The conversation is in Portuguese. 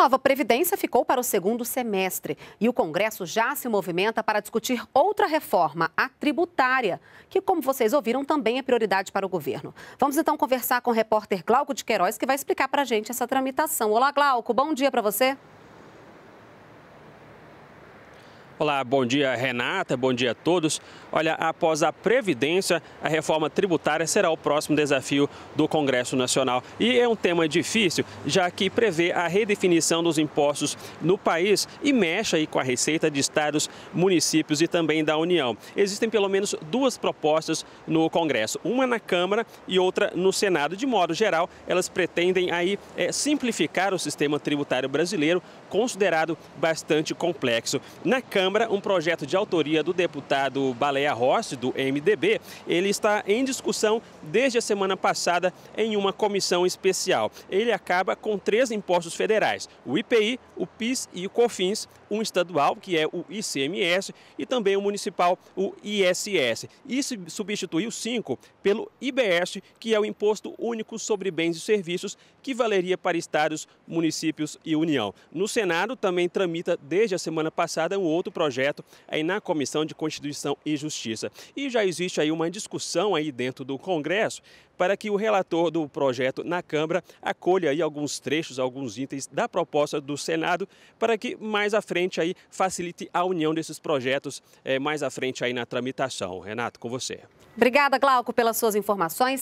nova Previdência ficou para o segundo semestre e o Congresso já se movimenta para discutir outra reforma, a tributária, que, como vocês ouviram, também é prioridade para o governo. Vamos então conversar com o repórter Glauco de Queiroz, que vai explicar para a gente essa tramitação. Olá, Glauco, bom dia para você. Olá, bom dia Renata, bom dia a todos. Olha, após a Previdência, a reforma tributária será o próximo desafio do Congresso Nacional. E é um tema difícil, já que prevê a redefinição dos impostos no país e mexe aí com a receita de estados, municípios e também da União. Existem pelo menos duas propostas no Congresso, uma na Câmara e outra no Senado. De modo geral, elas pretendem aí é, simplificar o sistema tributário brasileiro, considerado bastante complexo. Na Câmara, Câmara, um projeto de autoria do deputado Baleia Rossi, do MDB, ele está em discussão desde a semana passada em uma comissão especial. Ele acaba com três impostos federais, o IPI, o PIS e o COFINS, um estadual, que é o ICMS, e também o municipal, o ISS. E substituiu cinco pelo IBS, que é o Imposto Único sobre Bens e Serviços, que valeria para estados, municípios e União. No Senado também tramita desde a semana passada um outro projeto aí na Comissão de Constituição e Justiça. E já existe aí uma discussão aí dentro do Congresso para que o relator do projeto na Câmara acolha aí alguns trechos, alguns itens da proposta do Senado para que mais à frente aí facilite a união desses projetos é, mais à frente aí na tramitação. Renato, com você. Obrigada, Glauco, pelas suas informações.